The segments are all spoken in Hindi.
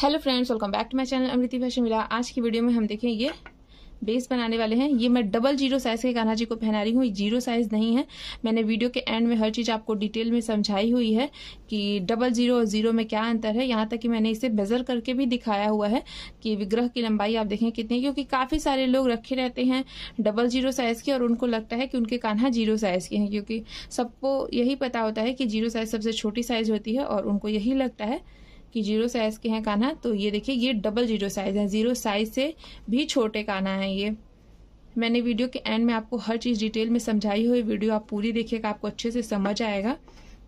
hello friends welcome back to my channel Amriti fashion मिला आज की वीडियो में हम देखें ये बेस बनाने वाले हैं ये मैं डबल जीरो साइज के कान्हा जी को पहना रही हूँ ये जीरो साइज नहीं है मैंने वीडियो के एंड में हर चीज़ आपको डिटेल में समझाई हुई है कि डबल जीरो और जीरो में क्या अंतर है यहाँ तक कि मैंने इसे बेजर करके भी दिखाया हुआ है कि विग्रह की लंबाई आप देखें कितनी क्योंकि काफ़ी सारे लोग रखे रहते हैं डबल जीरो साइज के और उनको लगता है कि उनके कान्हा जीरो साइज के हैं क्योंकि सबको यही पता होता है कि जीरो साइज सबसे छोटी साइज होती है और उनको यही लगता है कि जीरो साइज के हैं काना तो ये देखिए ये डबल जीरो साइज है जीरो साइज से भी छोटे काना है ये मैंने वीडियो के एंड में आपको हर चीज़ डिटेल में समझाई हुई वीडियो आप पूरी देखिएगा आपको अच्छे से समझ आएगा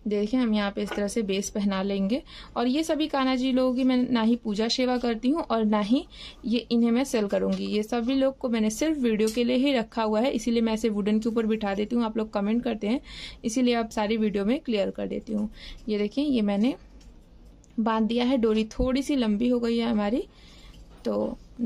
देखिए हम यहाँ पे इस तरह से बेस पहना लेंगे और ये सभी काना जी लोगों की मैं ना ही पूजा सेवा करती हूँ और ना ही ये इन्हें मैं सेल करूँगी ये सभी लोग को मैंने सिर्फ वीडियो के लिए ही रखा हुआ है इसीलिए मैं इसे वुडन के ऊपर बिठा देती हूँ आप लोग कमेंट करते हैं इसीलिए आप सारी वीडियो में क्लियर कर देती हूँ ये देखिए ये मैंने बांध दिया है डोरी थोड़ी सी लंबी हो गई है हमारी तो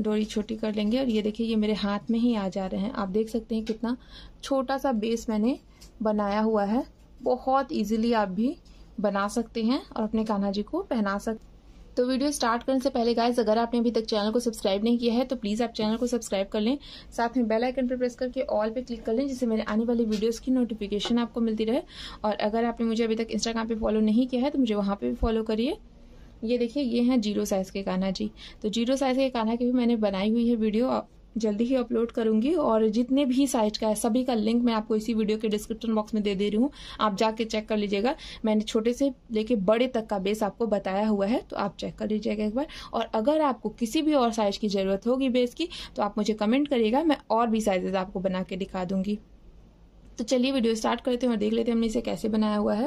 डोरी छोटी कर लेंगे और ये देखिए ये मेरे हाथ में ही आ जा रहे हैं आप देख सकते हैं कितना छोटा सा बेस मैंने बनाया हुआ है बहुत इजीली आप भी बना सकते हैं और अपने कान्हा जी को पहना सकते तो वीडियो स्टार्ट करने से पहले गाइज अगर आपने अभी तक चैनल को सब्सक्राइब नहीं किया है तो प्लीज़ आप चैनल को सब्सक्राइब कर लें साथ में बेल आइकन पर प्रेस करके ऑल पे क्लिक कर लें जिससे मेरे आने वाली वीडियोस की नोटिफिकेशन आपको मिलती रहे और अगर आपने मुझे अभी तक इंस्टाग्राम पे फॉलो नहीं किया है तो मुझे वहाँ पर भी फॉलो करिए ये देखिए ये हैं जीरो साइज़ के कान्हा जी तो जीरो साइज़ के कान्हा की भी मैंने बनाई हुई है वीडियो जल्दी ही अपलोड करूंगी और जितने भी साइज़ का है सभी का लिंक मैं आपको इसी वीडियो के डिस्क्रिप्शन बॉक्स में दे दे रही हूँ आप जाके चेक कर लीजिएगा मैंने छोटे से लेके बड़े तक का बेस आपको बताया हुआ है तो आप चेक कर लीजिएगा एक बार और अगर आपको किसी भी और साइज की ज़रूरत होगी बेस की तो आप मुझे कमेंट करिएगा मैं और भी साइजेज आपको बना के दिखा दूंगी तो चलिए वीडियो स्टार्ट करते हैं और देख लेते हैं हमने इसे कैसे बनाया हुआ है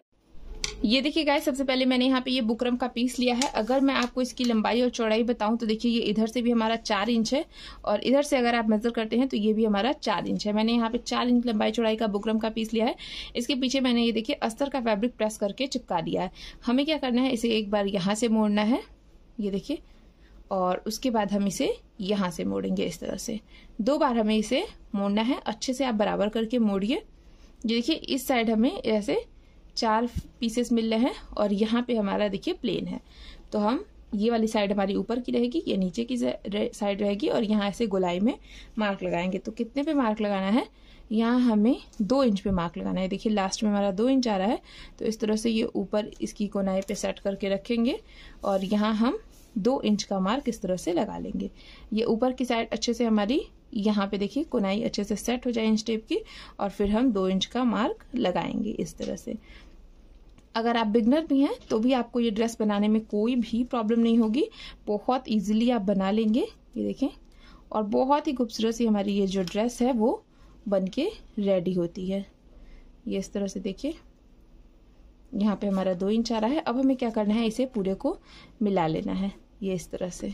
ये देखिए गाय सबसे पहले मैंने यहाँ पे ये बुकरम का पीस लिया है अगर मैं आपको इसकी लंबाई और चौड़ाई बताऊं तो देखिए ये इधर से भी हमारा चार इंच है और इधर से अगर आप मेजर करते हैं तो ये भी हमारा चार इंच है मैंने यहाँ पे चार इंच लंबाई चौड़ाई का बुकरम का पीस लिया है इसके पीछे मैंने ये देखिए अस्तर का फैब्रिक प्रेस करके चिपका दिया है हमें क्या करना है इसे एक बार यहाँ से मोड़ना है ये देखिए और उसके बाद हम इसे यहाँ से मोड़ेंगे इस तरह से दो बार हमें इसे मोड़ना है अच्छे से आप बराबर करके मोड़िए ये देखिए इस साइड हमें ऐसे चार पीसेस मिल रहे हैं और यहाँ पे हमारा देखिए प्लेन है तो हम ये वाली साइड हमारी ऊपर की रहेगी ये नीचे की साइड रहेगी और यहाँ ऐसे गोलाई में मार्क लगाएंगे तो कितने पे मार्क लगाना है यहाँ हमें दो इंच पे मार्क लगाना है देखिए लास्ट में हमारा दो इंच आ रहा है तो इस तरह से ये ऊपर इसकी कोनाई पे सेट करके रखेंगे और यहाँ हम दो इंच का मार्क इस तरह से लगा लेंगे ये ऊपर की साइड अच्छे से हमारी यहाँ पे देखिए कोनाई अच्छे से सेट हो जाए इंच टेप की और फिर हम दो इंच का मार्क लगाएंगे इस तरह से अगर आप बिगनर भी हैं तो भी आपको ये ड्रेस बनाने में कोई भी प्रॉब्लम नहीं होगी बहुत इजीली आप बना लेंगे ये देखें और बहुत ही खूबसूरत सी हमारी ये जो ड्रेस है वो बन के रेडी होती है ये इस तरह से देखिए यहाँ पे हमारा दो इंच आ रहा है अब हमें क्या करना है इसे पूरे को मिला लेना है ये इस तरह से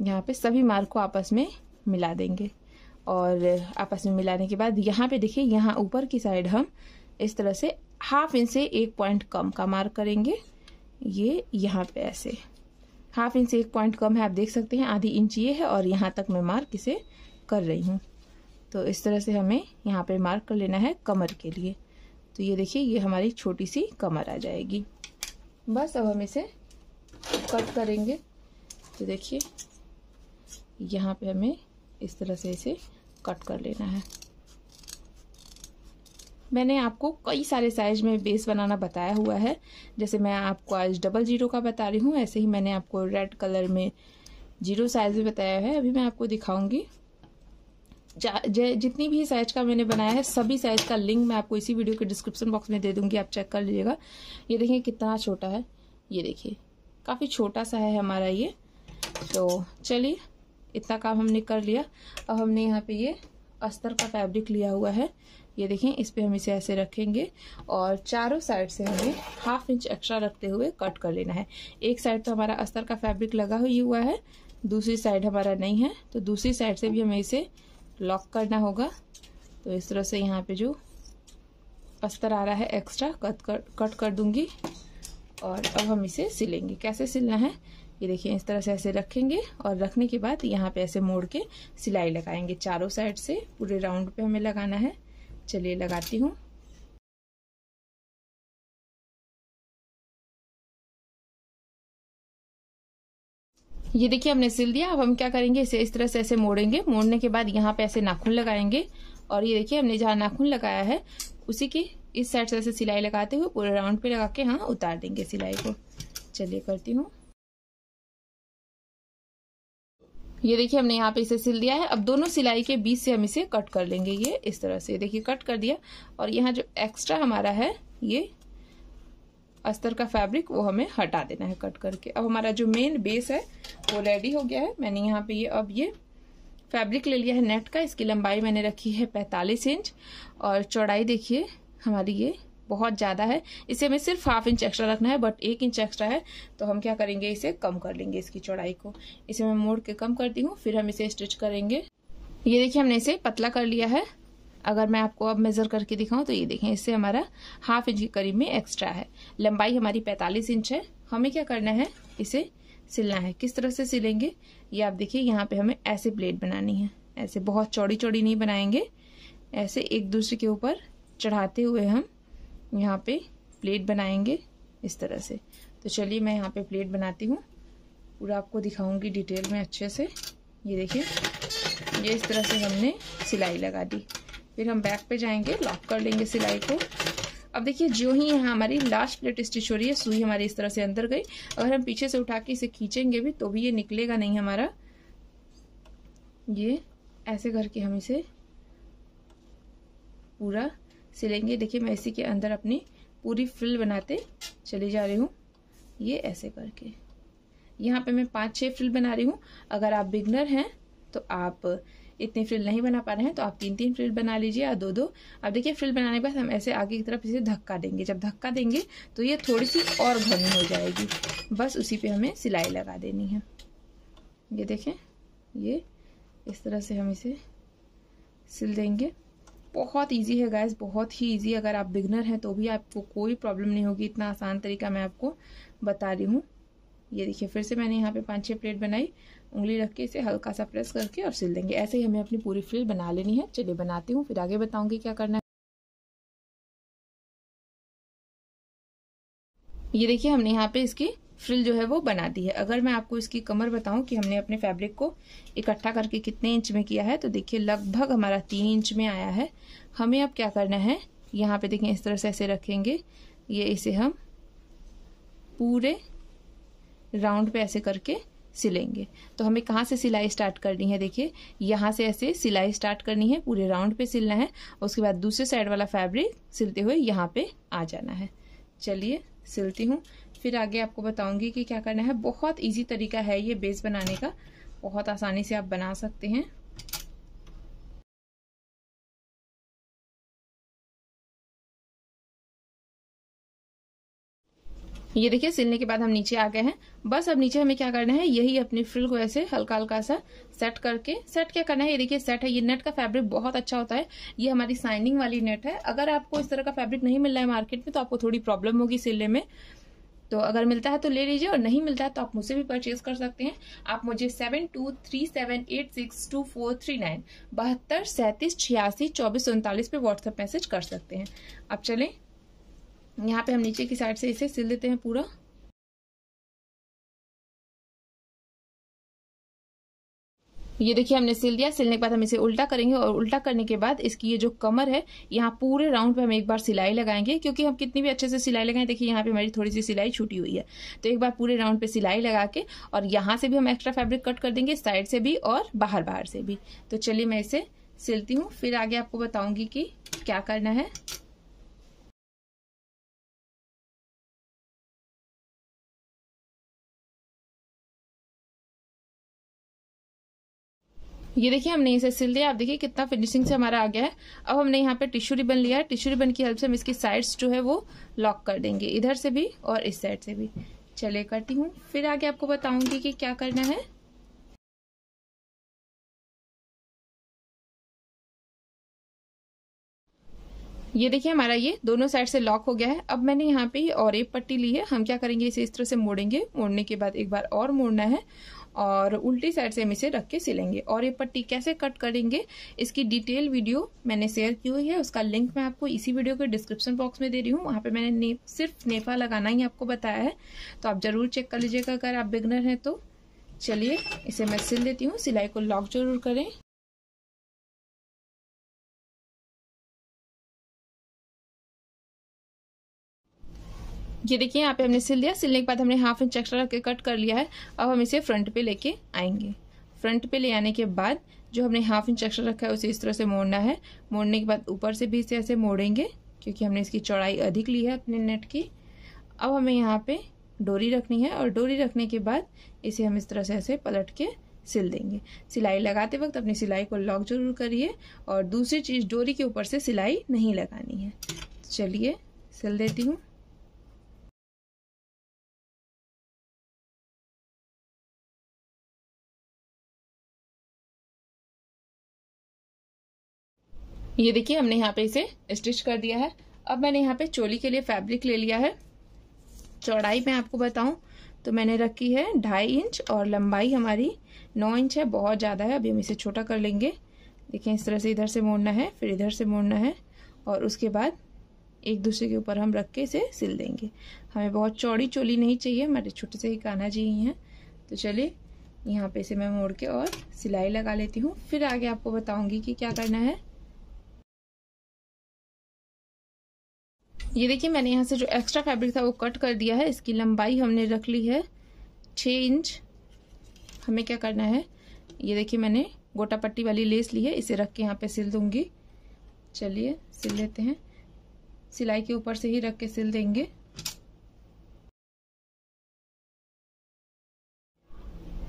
यहाँ पर सभी मार्ग को आपस में मिला देंगे और आपस में मिलाने के बाद यहाँ पर देखिए यहाँ ऊपर की साइड हम इस तरह से हाफ इंच से एक पॉइंट कम का मार्क करेंगे ये यहाँ पे ऐसे हाफ इंच से एक पॉइंट कम है आप देख सकते हैं आधी इंच ये है और यहाँ तक मैं मार्क इसे कर रही हूँ तो इस तरह से हमें यहाँ पे मार्क कर लेना है कमर के लिए तो ये देखिए ये हमारी छोटी सी कमर आ जाएगी बस अब हम इसे कट करेंगे तो देखिए यहाँ पे हमें इस तरह से इसे कट कर लेना है मैंने आपको कई सारे साइज में बेस बनाना बताया हुआ है जैसे मैं आपको आज डबल जीरो का बता रही हूँ ऐसे ही मैंने आपको रेड कलर में जीरो साइज में बताया है अभी मैं आपको दिखाऊंगी जितनी भी साइज का मैंने बनाया है सभी साइज का लिंक मैं आपको इसी वीडियो के डिस्क्रिप्शन बॉक्स में दे दूंगी आप चेक कर लीजिएगा ये देखिए कितना छोटा है ये देखिए काफ़ी छोटा सा है हमारा ये तो चलिए इतना काम हमने कर लिया अब हमने यहाँ पे ये अस्तर का फैब्रिक लिया हुआ है ये देखें इस पर हम इसे ऐसे रखेंगे और चारों साइड से हमें हाफ इंच एक्स्ट्रा रखते हुए कट कर लेना है एक साइड तो हमारा अस्तर का फैब्रिक लगा ही हुआ है दूसरी साइड हमारा नहीं है तो दूसरी साइड से भी हमें इसे लॉक करना होगा तो इस तरह से यहाँ पे जो अस्तर आ रहा है एक्स्ट्रा कट कर कट कर दूंगी और अब हम इसे सिलेंगे कैसे सिलना है ये देखिए इस तरह से ऐसे रखेंगे और रखने के बाद यहाँ पे ऐसे मोड़ के सिलाई लगाएंगे चारों साइड से पूरे राउंड पे हमें लगाना है चलिए लगाती हूँ ये देखिए हमने सिल दिया अब हम क्या करेंगे इसे इस तरह से ऐसे मोड़ेंगे मोड़ने के बाद यहाँ पे ऐसे नाखून लगाएंगे और ये देखिए हमने जहाँ नाखून लगाया है उसी के इस साइड से ऐसे सिलाई लगाते हुए पूरे राउंड पे लगा के हाँ उतार देंगे सिलाई को चलिए करती हूँ ये देखिए हमने यहाँ पे इसे सिल दिया है अब दोनों सिलाई के बीच से हम इसे कट कर लेंगे ये इस तरह से देखिए कट कर दिया और यहाँ जो एक्स्ट्रा हमारा है ये अस्तर का फैब्रिक वो हमें हटा देना है कट करके अब हमारा जो मेन बेस है वो रेडी हो गया है मैंने यहाँ पे ये अब ये फैब्रिक ले लिया है नेट का इसकी लंबाई मैंने रखी है 45 इंच और चौड़ाई देखिए हमारी ये बहुत ज़्यादा है इसे हमें सिर्फ हाफ इंच एक्स्ट्रा रखना है बट एक इंच एक्स्ट्रा है तो हम क्या करेंगे इसे कम कर लेंगे इसकी चौड़ाई को इसे मैं मोड़ के कम करती हूँ फिर हम इसे स्टिच करेंगे ये देखिए हमने इसे पतला कर लिया है अगर मैं आपको अब मेज़र करके दिखाऊं तो ये देखें इससे हमारा हाफ इंच के करीब में एक्स्ट्रा है लंबाई हमारी 45 इंच है हमें क्या करना है इसे सिलना है किस तरह से सिलेंगे ये आप देखिए यहाँ पे हमें ऐसे प्लेट बनानी है ऐसे बहुत चौड़ी चौड़ी नहीं बनाएंगे ऐसे एक दूसरे के ऊपर चढ़ाते हुए हम यहाँ पे प्लेट बनाएंगे इस तरह से तो चलिए मैं यहाँ पे प्लेट बनाती हूँ पूरा आपको दिखाऊंगी डिटेल में अच्छे से ये देखिए ये इस तरह से हमने सिलाई लगा दी फिर हम बैक पे जाएंगे लॉक कर लेंगे सिलाई को अब देखिए जो ही यहाँ हमारी लास्ट प्लेट स्टिच हो रही है सुई हमारी इस तरह से अंदर गई अगर हम पीछे से उठा के इसे खींचेंगे भी तो भी ये निकलेगा नहीं हमारा ये ऐसे करके हम इसे पूरा सिलेंगे देखिए मैं इसी के अंदर अपनी पूरी फ्रिल बनाते चले जा रही हूँ ये ऐसे करके यहाँ पे मैं पाँच छः फ्रिल बना रही हूँ अगर आप बिगनर हैं तो आप इतनी फ्रिल नहीं बना पा रहे हैं तो आप तीन तीन फ्रिल बना लीजिए या दो दो अब देखिए फ्रिल बनाने के बाद हम ऐसे आगे की तरफ इसे धक्का देंगे जब धक्का देंगे तो ये थोड़ी सी और घनी हो जाएगी बस उसी पे हमें सिलाई लगा देनी है ये देखें ये इस तरह से हम इसे सिल देंगे बहुत इजी है गाइज बहुत ही इजी अगर आप बिगनर हैं तो भी आपको कोई प्रॉब्लम नहीं होगी इतना आसान तरीका मैं आपको बता रही हूँ ये देखिए फिर से मैंने यहाँ पे पाँच छः प्लेट बनाई उंगली रख के इसे हल्का सा प्रेस करके और सिल देंगे ऐसे ही हमें अपनी पूरी फ्रिल बना लेनी है चलिए बनाती हूँ फिर आगे बताऊँगी क्या करना है ये देखिए हमने यहाँ पे इसकी फ्रिल जो है वो बना दी है अगर मैं आपको इसकी कमर बताऊं कि हमने अपने फैब्रिक को इकट्ठा करके कितने इंच में किया है तो देखिए लगभग हमारा तीन इंच में आया है हमें अब क्या करना है यहाँ पे देखिए इस तरह से ऐसे रखेंगे ये इसे हम पूरे राउंड पे ऐसे करके सिलेंगे तो हमें कहाँ से सिलाई स्टार्ट करनी है देखिए यहाँ से ऐसे सिलाई स्टार्ट करनी है पूरे राउंड पे सिलना है उसके बाद दूसरे साइड वाला फैब्रिक सिलते हुए यहाँ पे आ जाना है चलिए सिलती हूँ फिर आगे आपको बताऊंगी कि क्या करना है बहुत इजी तरीका है ये बेस बनाने का बहुत आसानी से आप बना सकते हैं ये देखिए सिलने के बाद हम नीचे आ गए हैं बस अब नीचे हमें क्या करना है यही अपने फ्रिल को ऐसे हल्का हल्का सा सेट करके सेट क्या करना है ये देखिए सेट है ये नेट का फैब्रिक बहुत अच्छा होता है ये हमारी साइनिंग वाली नेट है अगर आपको इस तरह का फैब्रिक नहीं मिल रहा है मार्केट में तो आपको थोड़ी प्रॉब्लम होगी सिलने में तो अगर मिलता है तो ले लीजिए और नहीं मिलता है तो आप मुझसे भी परचेज कर सकते हैं आप मुझे seven two three seven eight six two four three nine बहत्तर सैंतीस छियासी चौबीस उनतालीस पर व्हाट्सएप मैसेज कर सकते हैं अब चलें यहाँ पे हम नीचे की साइड से इसे सिल देते हैं पूरा ये देखिए हमने सिल दिया सिलने के बाद हम इसे उल्टा करेंगे और उल्टा करने के बाद इसकी ये जो कमर है यहाँ पूरे राउंड पे हम एक बार सिलाई लगाएंगे क्योंकि हम कितनी भी अच्छे से सिलाई लगाएं देखिए यहाँ पे हमारी थोड़ी सी सिलाई छूटी हुई है तो एक बार पूरे राउंड पे सिलाई लगा के और यहाँ से भी हम एक्स्ट्रा फैब्रिक कट कर देंगे साइड से भी और बाहर बाहर से भी तो चलिए मैं इसे सिलती हूँ फिर आगे आपको बताऊंगी कि क्या करना है ये देखिए हमने इसे सिल दिया आप देखिए कितना फिनिशिंग से हमारा आ गया है अब हमने यहाँ पे टिश्यू रिबन लिया है टिश्यू रिबन की हेल्प से हम इसकी साइड्स जो है वो लॉक कर देंगे इधर से भी और इस साइड से भी चले करती हूँ फिर आगे आपको बताऊंगी कि क्या करना है ये देखिए हमारा ये दोनों साइड से लॉक हो गया है अब मैंने यहाँ पे और एक पट्टी ली है हम क्या करेंगे इसे इस तरह से मोड़ेंगे मोड़ने के बाद एक बार और मोड़ना है और उल्टी साइड से हम इसे रख के सिलेंगे और ये पट्टी कैसे कट करेंगे इसकी डिटेल वीडियो मैंने शेयर की हुई है उसका लिंक मैं आपको इसी वीडियो के डिस्क्रिप्शन बॉक्स में दे रही हूँ वहाँ पे मैंने ने, सिर्फ नेफा लगाना ही आपको बताया है तो आप ज़रूर चेक कर लीजिएगा अगर आप बिगनर हैं तो चलिए इसे मैं सिल देती हूँ सिलाई को लॉक जरूर करें ये देखिए यहाँ पे हमने सिल दिया सिलने के बाद हमने हाफ इंच एक्स्ट्रा करके कट कर लिया है अब हम इसे फ्रंट पे लेके आएंगे फ्रंट पे ले आने के बाद जो हमने हाफ इंच एक्स्ट्रा रखा है उसे इस तरह से मोड़ना है मोड़ने के बाद ऊपर से भी इसे ऐसे मोड़ेंगे क्योंकि हमने इसकी चौड़ाई अधिक ली है अपने नेट की अब हमें यहाँ पे डोरी रखनी है और डोरी रखने के बाद इसे हम इस तरह से ऐसे पलट के सिल देंगे सिलाई लगाते वक्त अपनी सिलाई को लॉक जरूर करिए और दूसरी चीज़ डोरी के ऊपर से सिलाई नहीं लगानी है चलिए सिल देती हूँ ये देखिए हमने यहाँ पे इसे स्टिच कर दिया है अब मैंने यहाँ पे चोली के लिए फैब्रिक ले लिया है चौड़ाई मैं आपको बताऊं तो मैंने रखी है ढाई इंच और लंबाई हमारी नौ इंच है बहुत ज़्यादा है अभी हम इसे छोटा कर लेंगे देखिए इस तरह से इधर से मोड़ना है फिर इधर से मोड़ना है और उसके बाद एक दूसरे के ऊपर हम रख के इसे सिल देंगे हमें बहुत चौड़ी चोली नहीं चाहिए हमारे छोटे से ही काना ही हैं तो चलिए यहाँ पे इसे मैं मोड़ के और सिलाई लगा लेती हूँ फिर आगे आपको बताऊँगी कि क्या करना है ये देखिए मैंने यहाँ से जो एक्स्ट्रा फैब्रिक था वो कट कर दिया है इसकी लंबाई हमने रख ली है छः इंच हमें क्या करना है ये देखिए मैंने गोटा पट्टी वाली लेस ली है इसे रख के यहाँ पे सिल दूंगी चलिए सिल लेते हैं सिलाई के ऊपर से ही रख के सिल देंगे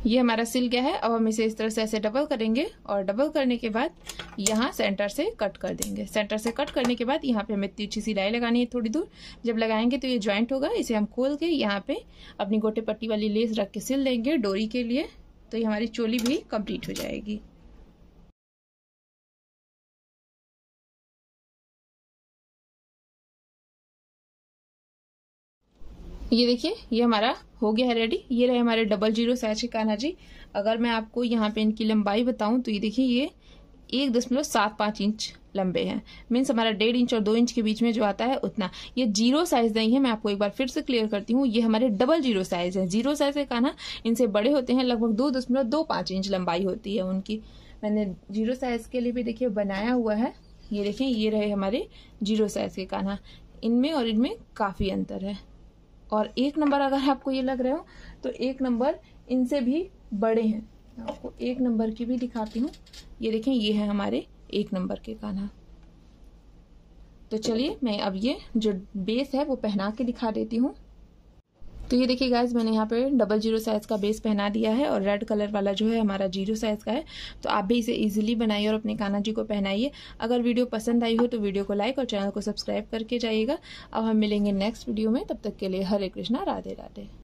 ये हमारा सिल गया है अब हम इसे इस तरह से ऐसे डबल करेंगे और डबल करने के बाद यहाँ सेंटर से कट कर देंगे सेंटर से कट करने के बाद यहाँ पे हमें तिरछी सिलाई लगानी है थोड़ी दूर जब लगाएंगे तो ये ज्वाइंट होगा इसे हम खोल के यहाँ पे अपनी गोटे पट्टी वाली लेस रख के सिल लेंगे डोरी के लिए तो ये हमारी चोली भी कम्प्लीट हो जाएगी ये देखिए ये हमारा हो गया है रेडी ये रहे हमारे डबल जीरो साइज के कान्हा जी अगर मैं आपको यहाँ पे इनकी लंबाई बताऊं तो ये देखिए ये एक दशमलव सात पाँच इंच लंबे हैं मीन्स हमारा डेढ़ इंच और दो इंच के बीच में जो आता है उतना ये जीरो साइज नहीं है मैं आपको एक बार फिर से क्लियर करती हूँ ये हमारे डबल जीरो साइज है जीरो साइज के कान्हा इनसे बड़े होते हैं लगभग दो दशमलव दो पाँच इंच लंबाई होती है उनकी मैंने जीरो साइज के लिए भी देखिए बनाया हुआ है ये देखें ये रहे हमारे जीरो साइज के कान्हा इनमें और इनमें काफ़ी अंतर है और एक नंबर अगर आपको ये लग रहे हो तो एक नंबर इनसे भी बड़े हैं आपको एक नंबर की भी दिखाती हूँ ये देखें ये है हमारे एक नंबर के कान्हा तो चलिए मैं अब ये जो बेस है वो पहना के दिखा देती हूँ तो ये देखिए गाइज मैंने यहाँ पे डबल जीरो साइज़ का बेस पहना दिया है और रेड कलर वाला जो है हमारा जीरो साइज़ का है तो आप भी इसे इजीली बनाइए और अपने काना जी को पहनाइए अगर वीडियो पसंद आई हो तो वीडियो को लाइक और चैनल को सब्सक्राइब करके जाइएगा अब हम मिलेंगे नेक्स्ट वीडियो में तब तक के लिए हरे कृष्णा राधे राधे